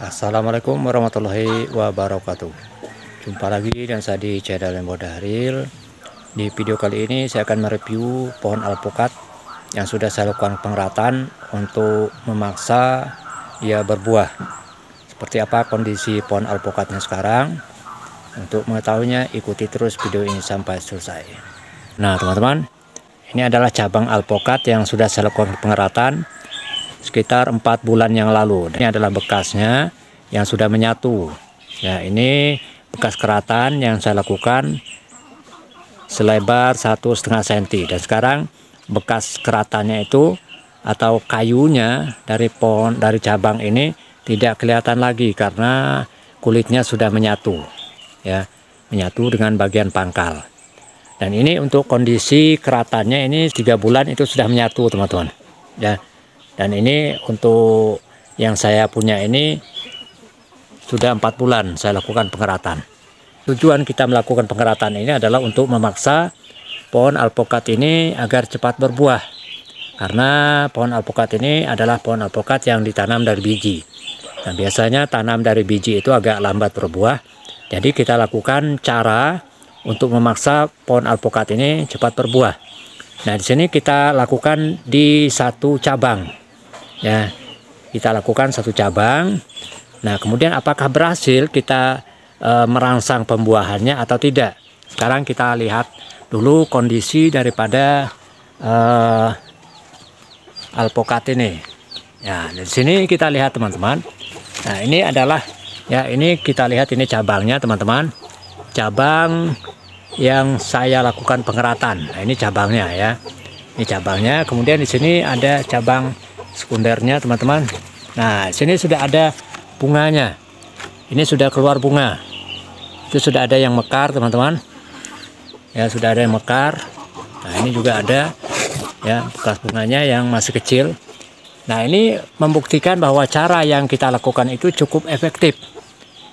Assalamualaikum warahmatullahi wabarakatuh Jumpa lagi dan saya di channel Lembo Dahril Di video kali ini saya akan mereview pohon alpukat Yang sudah saya lakukan pengeratan untuk memaksa ia berbuah Seperti apa kondisi pohon alpukatnya sekarang Untuk mengetahuinya ikuti terus video ini sampai selesai Nah teman-teman ini adalah cabang alpukat yang sudah saya lakukan pengeratan sekitar empat bulan yang lalu. Ini adalah bekasnya yang sudah menyatu. Ya, ini bekas keratan yang saya lakukan selebar satu setengah senti dan sekarang bekas keratannya itu atau kayunya dari pohon dari cabang ini tidak kelihatan lagi karena kulitnya sudah menyatu ya menyatu dengan bagian pangkal dan ini untuk kondisi keratannya ini tiga bulan itu sudah menyatu teman-teman ya dan ini untuk yang saya punya ini sudah empat bulan saya lakukan pengeratan tujuan kita melakukan pengeratan ini adalah untuk memaksa pohon alpukat ini agar cepat berbuah karena pohon alpukat ini adalah pohon alpukat yang ditanam dari biji Nah, biasanya tanam dari biji itu agak lambat berbuah. Jadi kita lakukan cara untuk memaksa pohon alpukat ini cepat berbuah. Nah, di sini kita lakukan di satu cabang ya kita lakukan satu cabang nah kemudian apakah berhasil kita e, merangsang pembuahannya atau tidak sekarang kita lihat dulu kondisi daripada e, alpokat ini ya di sini kita lihat teman-teman nah ini adalah ya ini kita lihat ini cabangnya teman-teman cabang yang saya lakukan pengeratan nah, ini cabangnya ya ini cabangnya kemudian di sini ada cabang sekundernya teman-teman nah sini sudah ada bunganya ini sudah keluar bunga itu sudah ada yang mekar teman-teman ya sudah ada yang mekar nah ini juga ada ya bekas bunganya yang masih kecil nah ini membuktikan bahwa cara yang kita lakukan itu cukup efektif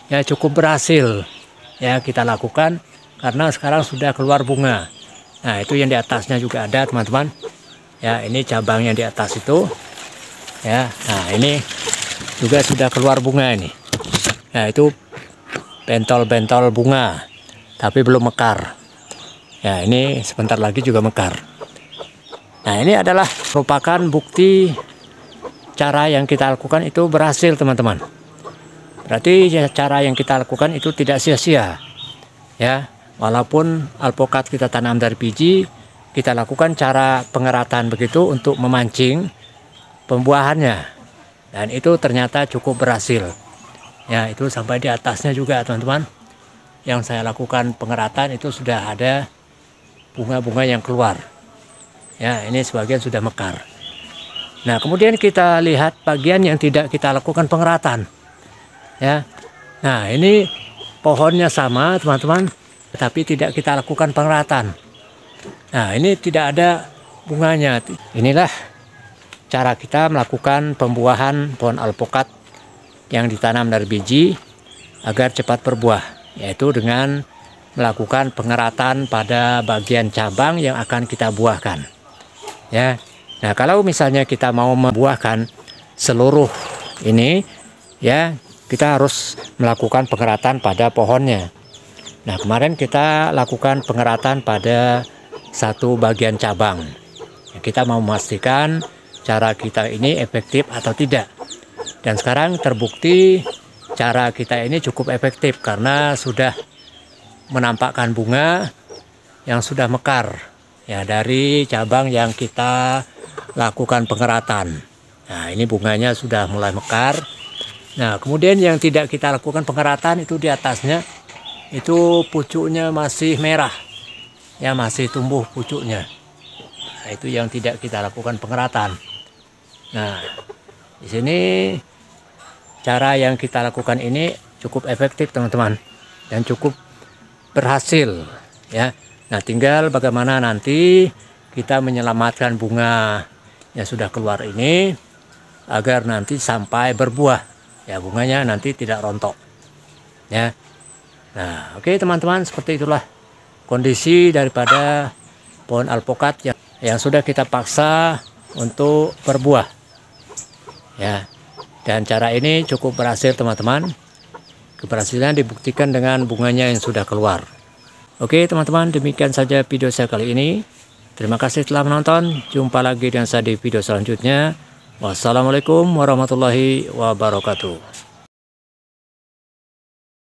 ya cukup berhasil ya kita lakukan karena sekarang sudah keluar bunga nah itu yang di atasnya juga ada teman-teman ya ini cabangnya di atas itu ya nah ini juga sudah keluar bunga ini nah itu bentol-bentol bunga tapi belum mekar ya ini sebentar lagi juga mekar nah ini adalah merupakan bukti cara yang kita lakukan itu berhasil teman-teman berarti cara yang kita lakukan itu tidak sia-sia ya walaupun alpukat kita tanam dari biji kita lakukan cara pengeratan begitu untuk memancing pembuahannya dan itu ternyata cukup berhasil ya itu sampai di atasnya juga teman-teman yang saya lakukan pengeratan itu sudah ada bunga-bunga yang keluar ya ini sebagian sudah mekar nah kemudian kita lihat bagian yang tidak kita lakukan pengeratan ya nah ini pohonnya sama teman-teman tapi tidak kita lakukan pengeratan nah ini tidak ada bunganya inilah cara kita melakukan pembuahan pohon alpukat yang ditanam dari biji agar cepat berbuah yaitu dengan melakukan pengeratan pada bagian cabang yang akan kita buahkan ya nah kalau misalnya kita mau membuahkan seluruh ini ya kita harus melakukan pengeratan pada pohonnya nah kemarin kita lakukan pengeratan pada satu bagian cabang kita mau memastikan cara kita ini efektif atau tidak. Dan sekarang terbukti cara kita ini cukup efektif karena sudah menampakkan bunga yang sudah mekar ya dari cabang yang kita lakukan pengeratan. Nah, ini bunganya sudah mulai mekar. Nah, kemudian yang tidak kita lakukan pengeratan itu di atasnya itu pucuknya masih merah. Ya, masih tumbuh pucuknya. Nah, itu yang tidak kita lakukan pengeratan. Nah, di sini cara yang kita lakukan ini cukup efektif teman-teman dan cukup berhasil ya. Nah, tinggal bagaimana nanti kita menyelamatkan bunga yang sudah keluar ini agar nanti sampai berbuah ya bunganya nanti tidak rontok ya. Nah, oke okay, teman-teman seperti itulah kondisi daripada pohon alpukat yang yang sudah kita paksa untuk berbuah ya dan cara ini cukup berhasil teman-teman keberhasilan dibuktikan dengan bunganya yang sudah keluar oke teman-teman demikian saja video saya kali ini terima kasih telah menonton jumpa lagi dengan saya di video selanjutnya wassalamualaikum warahmatullahi wabarakatuh